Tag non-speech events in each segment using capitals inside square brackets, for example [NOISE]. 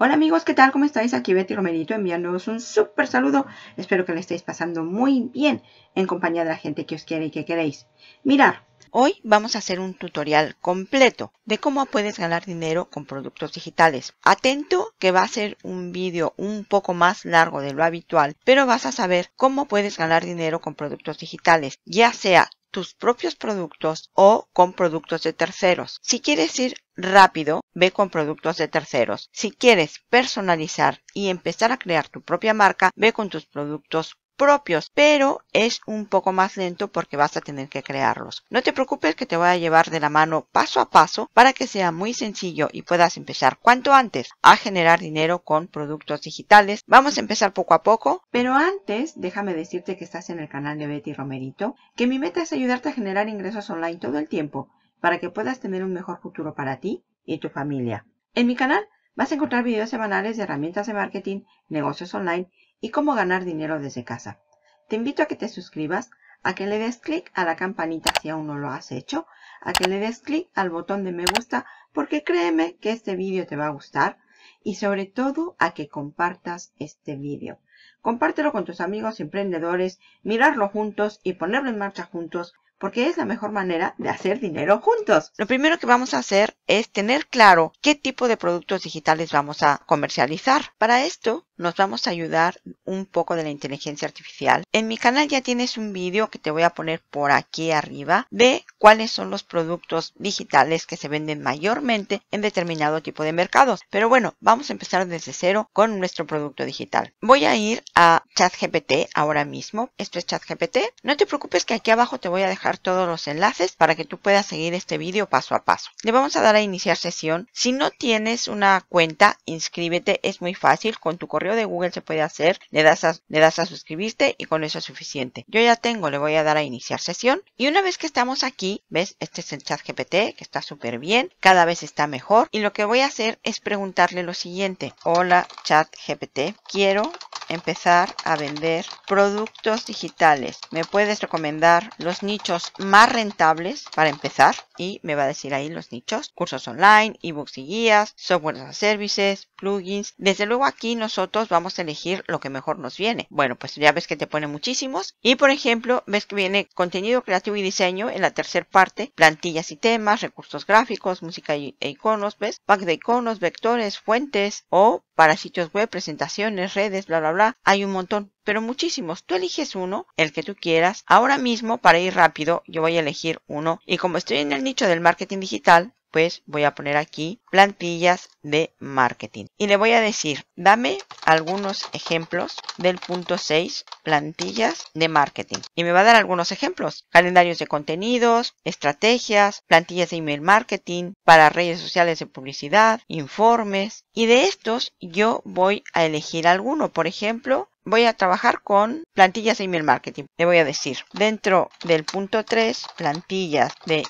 Hola amigos, ¿qué tal? ¿Cómo estáis? Aquí Betty Romerito enviándoos un súper saludo. Espero que le estéis pasando muy bien en compañía de la gente que os quiere y que queréis. Mirar, hoy vamos a hacer un tutorial completo de cómo puedes ganar dinero con productos digitales. Atento que va a ser un vídeo un poco más largo de lo habitual, pero vas a saber cómo puedes ganar dinero con productos digitales, ya sea tus propios productos o con productos de terceros. Si quieres ir rápido, ve con productos de terceros. Si quieres personalizar y empezar a crear tu propia marca, ve con tus productos propios, pero es un poco más lento porque vas a tener que crearlos. No te preocupes que te voy a llevar de la mano paso a paso para que sea muy sencillo y puedas empezar cuanto antes a generar dinero con productos digitales. Vamos a empezar poco a poco, pero antes déjame decirte que estás en el canal de Betty Romerito, que mi meta es ayudarte a generar ingresos online todo el tiempo para que puedas tener un mejor futuro para ti y tu familia. En mi canal vas a encontrar videos semanales de herramientas de marketing, negocios online y cómo ganar dinero desde casa. Te invito a que te suscribas, a que le des clic a la campanita si aún no lo has hecho, a que le des clic al botón de me gusta porque créeme que este vídeo te va a gustar y sobre todo a que compartas este vídeo. Compártelo con tus amigos emprendedores, mirarlo juntos y ponerlo en marcha juntos porque es la mejor manera de hacer dinero juntos. Lo primero que vamos a hacer es tener claro qué tipo de productos digitales vamos a comercializar. Para esto nos vamos a ayudar un poco de la inteligencia artificial. En mi canal ya tienes un vídeo que te voy a poner por aquí arriba de cuáles son los productos digitales que se venden mayormente en determinado tipo de mercados. Pero bueno, vamos a empezar desde cero con nuestro producto digital. Voy a ir a ChatGPT ahora mismo. Esto es ChatGPT. No te preocupes que aquí abajo te voy a dejar todos los enlaces para que tú puedas seguir este vídeo paso a paso. Le vamos a dar a iniciar sesión. Si no tienes una cuenta, inscríbete. Es muy fácil con tu correo de Google se puede hacer, le das a, le das a suscribirte y con eso es suficiente. Yo ya tengo, le voy a dar a iniciar sesión y una vez que estamos aquí, ves, este es el chat GPT que está súper bien, cada vez está mejor y lo que voy a hacer es preguntarle lo siguiente, hola chat GPT, quiero empezar a vender productos digitales. ¿Me puedes recomendar los nichos más rentables para empezar? Y me va a decir ahí los nichos. Cursos online, ebooks y guías, software as services, plugins. Desde luego aquí nosotros vamos a elegir lo que mejor nos viene. Bueno, pues ya ves que te pone muchísimos. Y por ejemplo, ves que viene contenido creativo y diseño en la tercera parte, plantillas y temas, recursos gráficos, música e iconos, ¿ves? Pack de iconos, vectores, fuentes o para sitios web, presentaciones, redes, bla, bla, bla. Hay un montón pero muchísimos. Tú eliges uno, el que tú quieras. Ahora mismo, para ir rápido, yo voy a elegir uno. Y como estoy en el nicho del marketing digital, pues voy a poner aquí plantillas de marketing. Y le voy a decir, dame algunos ejemplos del punto 6, plantillas de marketing. Y me va a dar algunos ejemplos. Calendarios de contenidos, estrategias, plantillas de email marketing, para redes sociales de publicidad, informes. Y de estos yo voy a elegir alguno. Por ejemplo, voy a trabajar con plantillas de email marketing. Le voy a decir, dentro del punto 3, plantillas de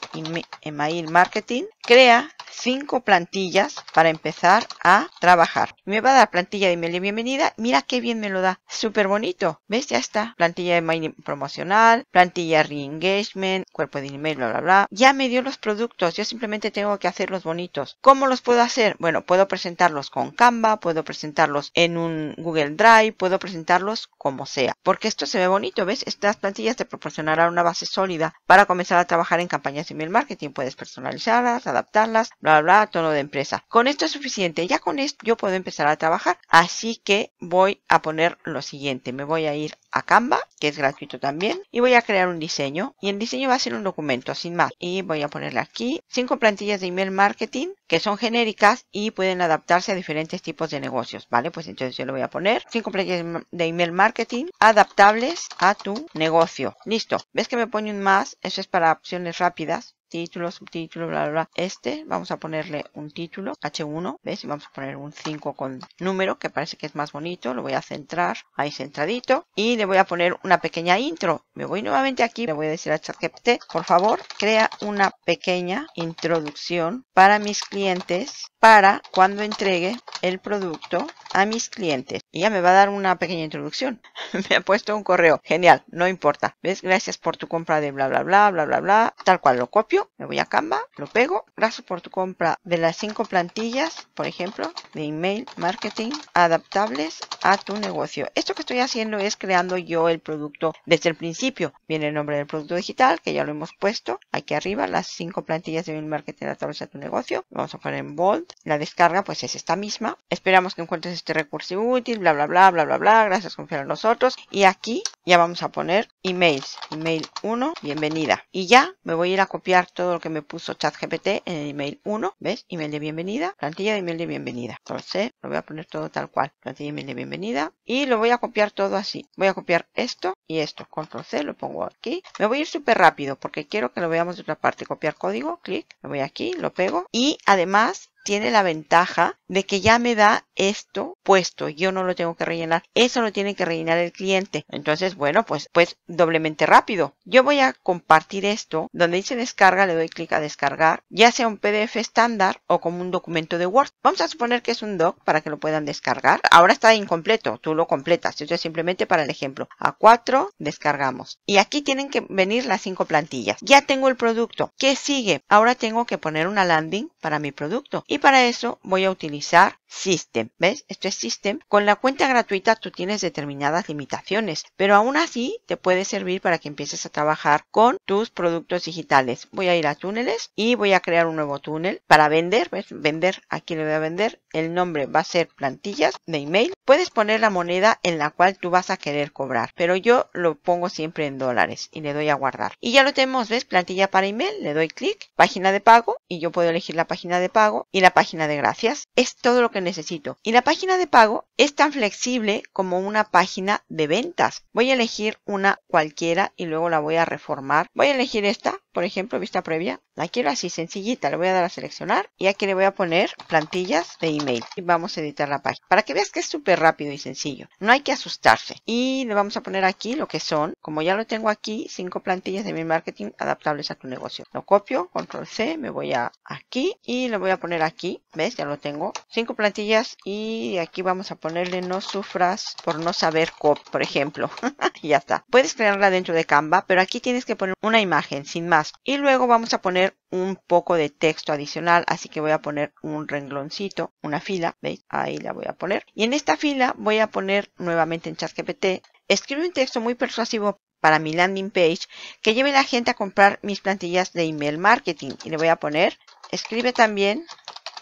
email marketing, crea cinco plantillas para empezar a trabajar. Me va a dar plantilla de email de bienvenida. Mira qué bien me lo da. Súper bonito. ¿Ves? Ya está. Plantilla de email promocional, plantilla reengagement, cuerpo de email, bla, bla, bla. Ya me dio los productos. Yo simplemente tengo que hacerlos bonitos. ¿Cómo los puedo hacer? Bueno, puedo presentarlos con Canva, puedo presentarlos en un Google Drive, puedo presentar como sea, porque esto se ve bonito, ¿ves? Estas plantillas te proporcionarán una base sólida para comenzar a trabajar en campañas de email marketing. Puedes personalizarlas, adaptarlas, bla, bla, bla, tono de empresa. Con esto es suficiente, ya con esto yo puedo empezar a trabajar. Así que voy a poner lo siguiente, me voy a ir a Canva, que es gratuito también, y voy a crear un diseño. Y el diseño va a ser un documento, sin más. Y voy a ponerle aquí cinco plantillas de email marketing que son genéricas y pueden adaptarse a diferentes tipos de negocios, ¿vale? Pues entonces yo le voy a poner cinco plantillas de email marketing adaptables a tu negocio. Listo. ¿Ves que me pone un más? Eso es para opciones rápidas título, subtítulo, bla, bla, bla. Este, vamos a ponerle un título, H1, ¿ves? Y vamos a poner un 5 con número, que parece que es más bonito. Lo voy a centrar, ahí centradito. Y le voy a poner una pequeña intro. Me voy nuevamente aquí, le voy a decir a ChatGPT, por favor, crea una pequeña introducción para mis clientes para cuando entregue el producto a mis clientes. Y ya me va a dar una pequeña introducción. [LAUGHS] me ha puesto un correo. Genial, no importa. ¿Ves? Gracias por tu compra de bla, bla, bla, bla, bla, Tal cual, lo copio, me voy a Canva, lo pego. Gracias por tu compra de las cinco plantillas, por ejemplo, de email marketing adaptables a tu negocio. Esto que estoy haciendo es creando yo el producto desde el principio. Viene el nombre del producto digital, que ya lo hemos puesto. Aquí arriba, las cinco plantillas de email marketing adaptables a tu negocio. Vamos a poner en bold. La descarga, pues es esta misma Esperamos que encuentres este recurso útil, bla, bla, bla, bla, bla, bla. Gracias por confiar en nosotros. Y aquí ya vamos a poner emails, email 1, bienvenida. Y ya me voy a ir a copiar todo lo que me puso chat gpt en el email 1, ¿ves? Email de bienvenida, plantilla de email de bienvenida. Entonces lo voy a poner todo tal cual, plantilla de email de bienvenida. Y lo voy a copiar todo así. Voy a copiar esto y esto. Control C, lo pongo aquí. Me voy a ir súper rápido porque quiero que lo veamos de otra parte. Copiar código, clic, me voy aquí, lo pego. Y además tiene la ventaja de que ya me da esto puesto, yo no lo tengo que rellenar, eso lo tiene que rellenar el cliente. Entonces, bueno, pues, pues doblemente rápido. Yo voy a compartir esto, donde dice descarga le doy clic a descargar, ya sea un PDF estándar o como un documento de Word. Vamos a suponer que es un doc para que lo puedan descargar. Ahora está incompleto, tú lo completas, esto es simplemente para el ejemplo. A 4 descargamos. Y aquí tienen que venir las cinco plantillas. Ya tengo el producto. ¿Qué sigue? Ahora tengo que poner una landing para mi producto. Y para eso voy a utilizar System. ¿Ves? Esto es System. Con la cuenta gratuita tú tienes determinadas limitaciones, pero aún aún así te puede servir para que empieces a trabajar con tus productos digitales. Voy a ir a túneles y voy a crear un nuevo túnel para vender, vender, aquí le voy a vender, el nombre va a ser plantillas de email. Puedes poner la moneda en la cual tú vas a querer cobrar, pero yo lo pongo siempre en dólares y le doy a guardar. Y ya lo tenemos, ¿ves? Plantilla para email, le doy clic, página de pago y yo puedo elegir la página de pago y la página de gracias. Es todo lo que necesito. Y la página de pago es tan flexible como una página de ventas. Voy a elegir una cualquiera y luego la voy a reformar. Voy a elegir esta, por ejemplo, vista previa. La quiero así, sencillita. Le voy a dar a seleccionar y aquí le voy a poner plantillas de email. Y vamos a editar la página. Para que veas que es súper rápido y sencillo. No hay que asustarse. Y le vamos a poner aquí lo que son. Como ya lo tengo aquí, cinco plantillas de mi marketing adaptables a tu negocio. Lo copio, control C, me voy a aquí y le voy a poner aquí. ¿Ves? Ya lo tengo. Cinco plantillas y aquí vamos a ponerle no sufras por no saber cop, por ejemplo. [LAUGHS] [LAUGHS] y ya está. Puedes crearla dentro de Canva, pero aquí tienes que poner una imagen, sin más. Y luego vamos a poner un poco de texto adicional, así que voy a poner un rengloncito, una fila, ¿veis? Ahí la voy a poner. Y en esta fila voy a poner nuevamente en ChatGPT, escribe un texto muy persuasivo para mi landing page que lleve a la gente a comprar mis plantillas de email marketing. Y le voy a poner, escribe también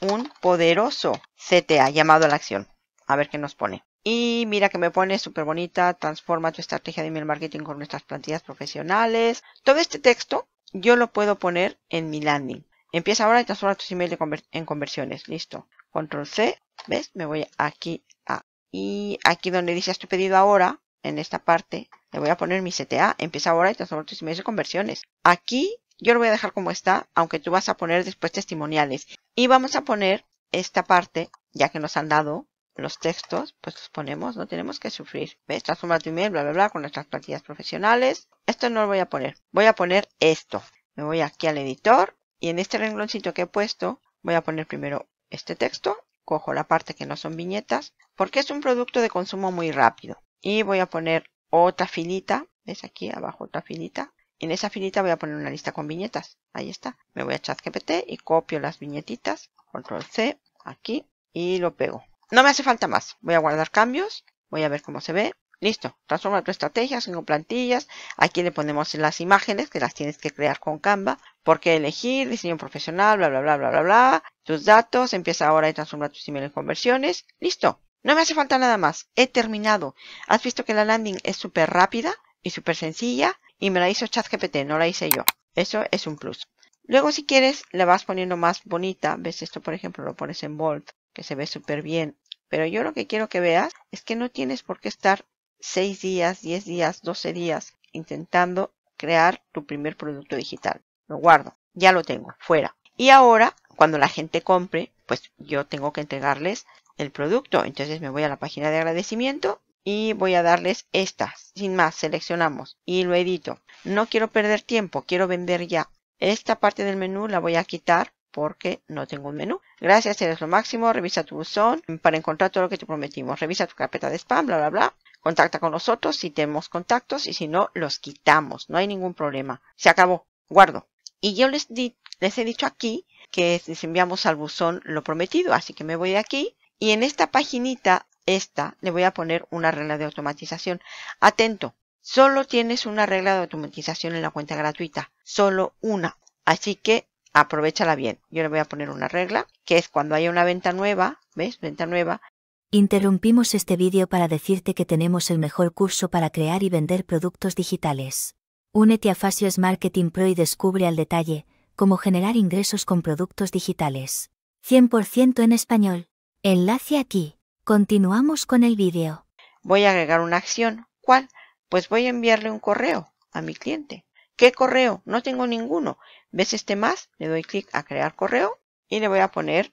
un poderoso CTA llamado a la acción. A ver qué nos pone. Y mira que me pone súper bonita, transforma tu estrategia de email marketing con nuestras plantillas profesionales. Todo este texto yo lo puedo poner en mi landing. Empieza ahora y transforma tus emails en conversiones. Listo. Control C. ¿Ves? Me voy aquí a... Y aquí donde dice tu pedido ahora, en esta parte, le voy a poner mi CTA. Empieza ahora y transforma tus emails en conversiones. Aquí yo lo voy a dejar como está, aunque tú vas a poner después testimoniales. Y vamos a poner esta parte, ya que nos han dado los textos, pues los ponemos, no tenemos que sufrir. ¿Ves? Transforma tu email, bla, bla, bla, con nuestras plantillas profesionales. Esto no lo voy a poner. Voy a poner esto. Me voy aquí al editor y en este rengloncito que he puesto voy a poner primero este texto. Cojo la parte que no son viñetas porque es un producto de consumo muy rápido. Y voy a poner otra filita. ¿Ves aquí abajo otra filita? En esa filita voy a poner una lista con viñetas. Ahí está. Me voy a ChatGPT y copio las viñetitas. Control C aquí y lo pego. No me hace falta más. Voy a guardar cambios. Voy a ver cómo se ve. Listo. Transforma tu estrategia. Tengo plantillas. Aquí le ponemos las imágenes que las tienes que crear con Canva. ¿Por qué elegir? Diseño profesional, bla, bla, bla, bla, bla, bla. Tus datos. Empieza ahora y transforma tus email en conversiones. Listo. No me hace falta nada más. He terminado. Has visto que la landing es súper rápida y súper sencilla. Y me la hizo ChatGPT, no la hice yo. Eso es un plus. Luego si quieres le vas poniendo más bonita, ves esto por ejemplo lo pones en bold que se ve súper bien. Pero yo lo que quiero que veas es que no tienes por qué estar 6 días, 10 días, 12 días intentando crear tu primer producto digital. Lo guardo, ya lo tengo, fuera. Y ahora, cuando la gente compre, pues yo tengo que entregarles el producto. Entonces me voy a la página de agradecimiento y voy a darles esta. Sin más, seleccionamos y lo edito. No quiero perder tiempo, quiero vender ya. Esta parte del menú la voy a quitar porque no tengo un menú. Gracias, eres lo máximo. Revisa tu buzón para encontrar todo lo que te prometimos. Revisa tu carpeta de spam, bla, bla, bla. Contacta con nosotros si tenemos contactos y si no, los quitamos. No hay ningún problema. Se acabó. Guardo. Y yo les, di, les he dicho aquí que les enviamos al buzón lo prometido. Así que me voy de aquí y en esta paginita, esta, le voy a poner una regla de automatización. Atento. Solo tienes una regla de automatización en la cuenta gratuita. Solo una. Así que aprovechala bien. Yo le voy a poner una regla, que es cuando haya una venta nueva, ¿ves? Venta nueva. Interrumpimos este vídeo para decirte que tenemos el mejor curso para crear y vender productos digitales. Únete a Fasios Marketing Pro y descubre al detalle cómo generar ingresos con productos digitales. 100% en español. Enlace aquí. Continuamos con el vídeo. Voy a agregar una acción. ¿Cuál? Pues voy a enviarle un correo a mi cliente. ¿Qué correo? No tengo ninguno. ¿Ves este más? Le doy clic a crear correo y le voy a poner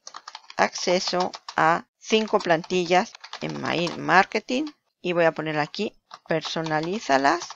acceso a cinco plantillas en Mail Marketing y voy a poner aquí personalízalas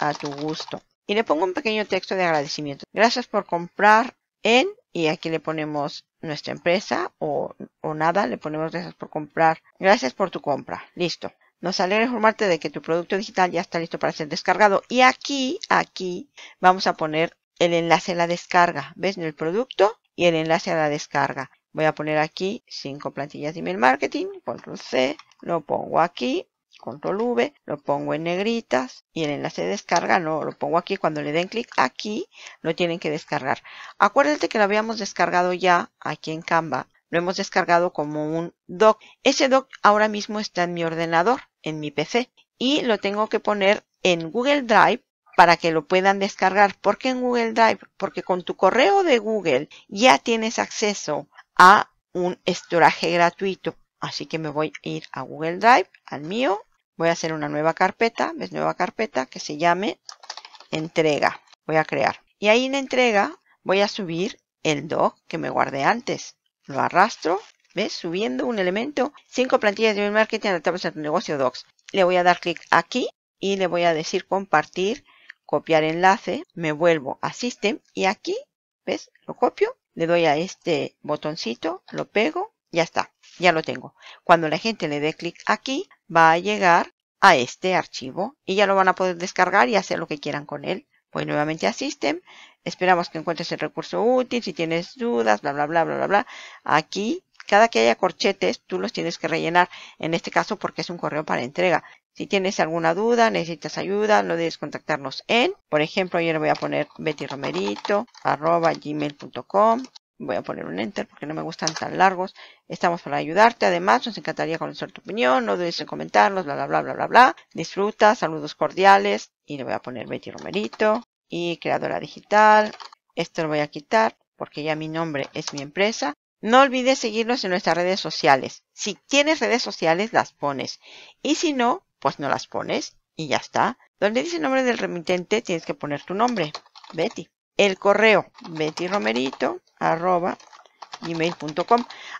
a tu gusto. Y le pongo un pequeño texto de agradecimiento. Gracias por comprar en y aquí le ponemos nuestra empresa o, o nada, le ponemos gracias por comprar. Gracias por tu compra. Listo. Nos alegra informarte de que tu producto digital ya está listo para ser descargado. Y aquí, aquí vamos a poner el enlace a la descarga. ¿Ves? El producto y el enlace a la descarga. Voy a poner aquí cinco plantillas de email marketing, control C, lo pongo aquí, control V, lo pongo en negritas y el enlace de descarga no lo pongo aquí. Cuando le den clic aquí, lo tienen que descargar. Acuérdate que lo habíamos descargado ya aquí en Canva. Lo hemos descargado como un doc. Ese doc ahora mismo está en mi ordenador en mi PC y lo tengo que poner en Google Drive para que lo puedan descargar. porque en Google Drive? Porque con tu correo de Google ya tienes acceso a un estoraje gratuito. Así que me voy a ir a Google Drive, al mío. Voy a hacer una nueva carpeta, ¿ves? Nueva carpeta que se llame entrega. Voy a crear. Y ahí en entrega voy a subir el doc que me guardé antes. Lo arrastro ¿Ves? Subiendo un elemento. Cinco plantillas de marketing tabla a tu negocio Docs. Le voy a dar clic aquí y le voy a decir compartir, copiar enlace. Me vuelvo a System y aquí, ¿ves? Lo copio. Le doy a este botoncito, lo pego. Ya está, ya lo tengo. Cuando la gente le dé clic aquí, va a llegar a este archivo y ya lo van a poder descargar y hacer lo que quieran con él. Voy nuevamente a System, esperamos que encuentres el recurso útil, si tienes dudas, bla, bla, bla, bla, bla, bla. Aquí cada que haya corchetes, tú los tienes que rellenar. En este caso, porque es un correo para entrega. Si tienes alguna duda, necesitas ayuda, no debes contactarnos en, por ejemplo, yo le voy a poner gmail.com Voy a poner un enter porque no me gustan tan largos. Estamos para ayudarte. Además, nos encantaría conocer tu opinión. No dudes en comentarnos, bla, bla, bla, bla, bla, bla. Disfruta, saludos cordiales. Y le voy a poner Betty Romerito y creadora digital. Esto lo voy a quitar porque ya mi nombre es mi empresa. No olvides seguirnos en nuestras redes sociales. Si tienes redes sociales, las pones. Y si no, pues no las pones y ya está. Donde dice nombre del remitente, tienes que poner tu nombre, Betty. El correo, bettyromerito.com.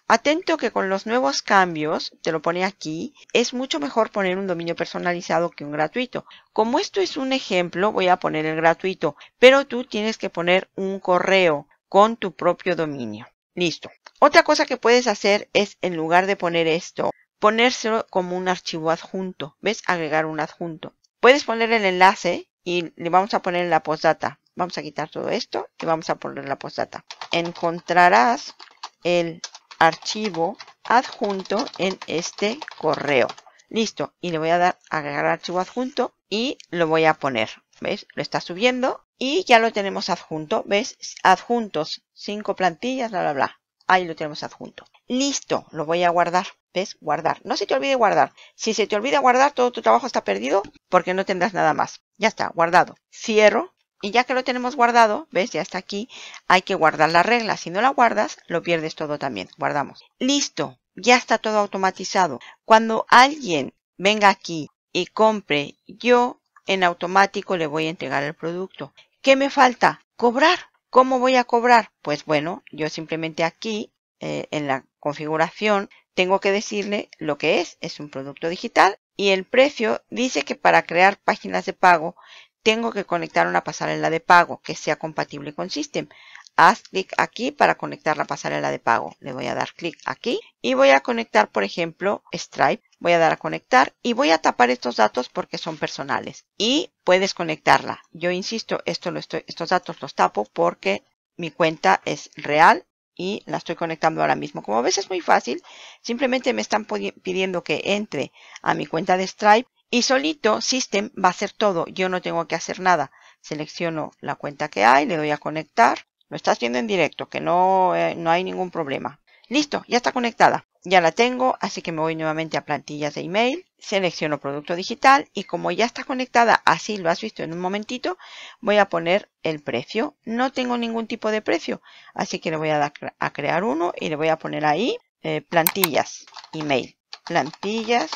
Atento que con los nuevos cambios, te lo pone aquí, es mucho mejor poner un dominio personalizado que un gratuito. Como esto es un ejemplo, voy a poner el gratuito, pero tú tienes que poner un correo con tu propio dominio. Listo. Otra cosa que puedes hacer es, en lugar de poner esto, ponérselo como un archivo adjunto. ¿Ves? Agregar un adjunto. Puedes poner el enlace y le vamos a poner la postdata. Vamos a quitar todo esto y vamos a poner la postdata. Encontrarás el archivo adjunto en este correo. Listo. Y le voy a dar agregar archivo adjunto y lo voy a poner. ¿Ves? Lo está subiendo y ya lo tenemos adjunto. ¿Ves? Adjuntos, cinco plantillas, bla, bla, bla. Ahí lo tenemos adjunto. Listo, lo voy a guardar. ¿Ves? Guardar. No se te olvide guardar. Si se te olvida guardar, todo tu trabajo está perdido porque no tendrás nada más. Ya está, guardado. Cierro. Y ya que lo tenemos guardado, ¿ves? Ya está aquí. Hay que guardar la regla. Si no la guardas, lo pierdes todo también. Guardamos. Listo. Ya está todo automatizado. Cuando alguien venga aquí y compre, yo en automático le voy a entregar el producto. ¿Qué me falta? Cobrar. ¿Cómo voy a cobrar? Pues bueno, yo simplemente aquí eh, en la configuración tengo que decirle lo que es, es un producto digital y el precio dice que para crear páginas de pago tengo que conectar una pasarela de pago que sea compatible con System. Haz clic aquí para conectar la pasarela de pago. Le voy a dar clic aquí y voy a conectar, por ejemplo, Stripe voy a dar a conectar y voy a tapar estos datos porque son personales y puedes conectarla. Yo insisto, estos datos los tapo porque mi cuenta es real y la estoy conectando ahora mismo. Como ves es muy fácil, simplemente me están pidiendo que entre a mi cuenta de Stripe y solito System va a hacer todo, yo no tengo que hacer nada. Selecciono la cuenta que hay, le doy a conectar, lo estás viendo en directo, que no, eh, no hay ningún problema. Listo, ya está conectada. Ya la tengo, así que me voy nuevamente a plantillas de email, selecciono producto digital y como ya está conectada, así lo has visto en un momentito, voy a poner el precio. No tengo ningún tipo de precio, así que le voy a, dar a crear uno y le voy a poner ahí eh, plantillas, email, plantillas,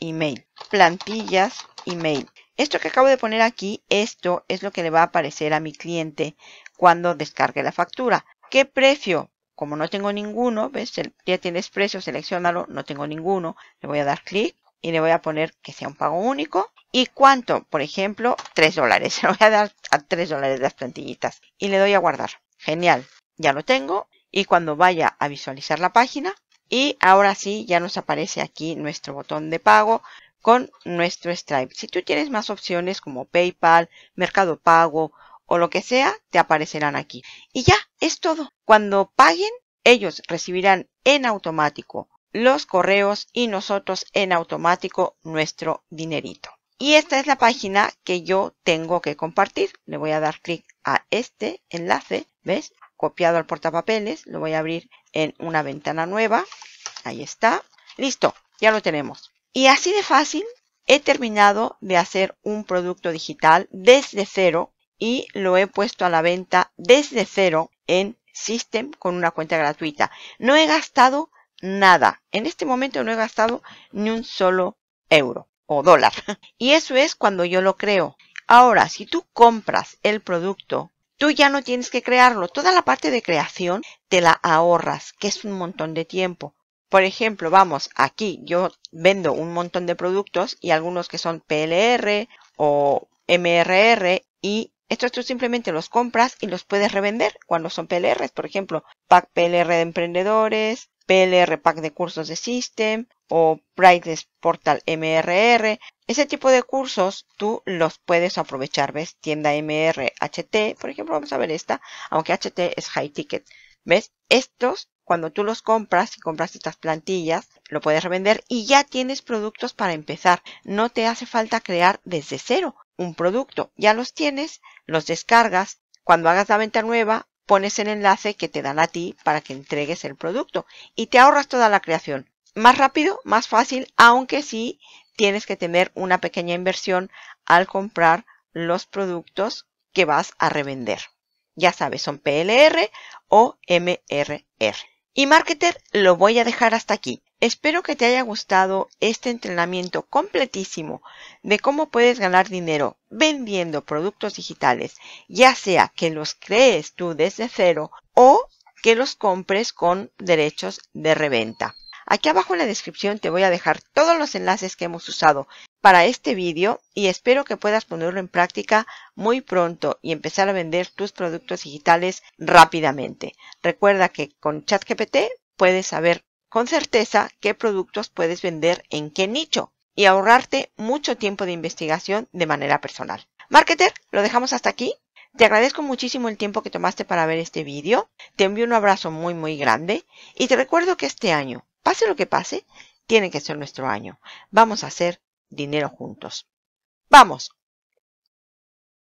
email, plantillas, email. Esto que acabo de poner aquí, esto es lo que le va a aparecer a mi cliente cuando descargue la factura. ¿Qué precio? como no tengo ninguno, ¿ves? Ya tienes precio, seleccionalo, no tengo ninguno. Le voy a dar clic y le voy a poner que sea un pago único. ¿Y cuánto? Por ejemplo, 3 dólares. Le [LAUGHS] voy a dar a 3 dólares las plantillitas. Y le doy a guardar. Genial. Ya lo tengo. Y cuando vaya a visualizar la página. Y ahora sí, ya nos aparece aquí nuestro botón de pago con nuestro Stripe. Si tú tienes más opciones como PayPal, Mercado Pago, o lo que sea, te aparecerán aquí. Y ya, es todo. Cuando paguen, ellos recibirán en automático los correos y nosotros en automático nuestro dinerito. Y esta es la página que yo tengo que compartir. Le voy a dar clic a este enlace, ¿ves? Copiado al portapapeles, lo voy a abrir en una ventana nueva. Ahí está. Listo, ya lo tenemos. Y así de fácil he terminado de hacer un producto digital desde cero y lo he puesto a la venta desde cero en System con una cuenta gratuita. No he gastado nada. En este momento no he gastado ni un solo euro o dólar. [LAUGHS] Y eso es cuando yo lo creo. Ahora, si tú compras el producto, tú ya no tienes que crearlo. Toda la parte de creación te la ahorras, que es un montón de tiempo. Por ejemplo, vamos, aquí yo vendo un montón de productos y algunos que son PLR o MRR y estos tú simplemente los compras y los puedes revender cuando son PLRs, por ejemplo, pack PLR de emprendedores, PLR pack de cursos de System o Prices Portal MRR. Ese tipo de cursos tú los puedes aprovechar, ¿ves? Tienda MRHT, por ejemplo, vamos a ver esta, aunque HT es high ticket. ¿Ves? Estos, cuando tú los compras, y compras estas plantillas, lo puedes revender y ya tienes productos para empezar. No te hace falta crear desde cero un producto. Ya los tienes, los descargas. Cuando hagas la venta nueva, pones el enlace que te dan a ti para que entregues el producto y te ahorras toda la creación. Más rápido, más fácil, aunque sí tienes que tener una pequeña inversión al comprar los productos que vas a revender. Ya sabes, son PLR o MRR. Y Marketer lo voy a dejar hasta aquí. Espero que te haya gustado este entrenamiento completísimo de cómo puedes ganar dinero vendiendo productos digitales, ya sea que los crees tú desde cero o que los compres con derechos de reventa. Aquí abajo en la descripción te voy a dejar todos los enlaces que hemos usado para este vídeo y espero que puedas ponerlo en práctica muy pronto y empezar a vender tus productos digitales rápidamente. Recuerda que con ChatGPT puedes saber con certeza qué productos puedes vender en qué nicho y ahorrarte mucho tiempo de investigación de manera personal. Marketer, lo dejamos hasta aquí. Te agradezco muchísimo el tiempo que tomaste para ver este vídeo. Te envío un abrazo muy muy grande y te recuerdo que este año, pase lo que pase, tiene que ser nuestro año. Vamos a hacer dinero juntos. Vamos,